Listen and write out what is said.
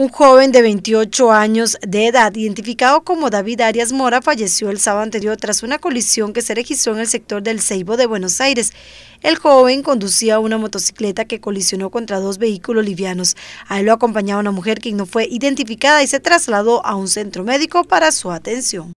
Un joven de 28 años de edad, identificado como David Arias Mora, falleció el sábado anterior tras una colisión que se registró en el sector del Ceibo de Buenos Aires. El joven conducía una motocicleta que colisionó contra dos vehículos livianos. A él lo acompañaba una mujer quien no fue identificada y se trasladó a un centro médico para su atención.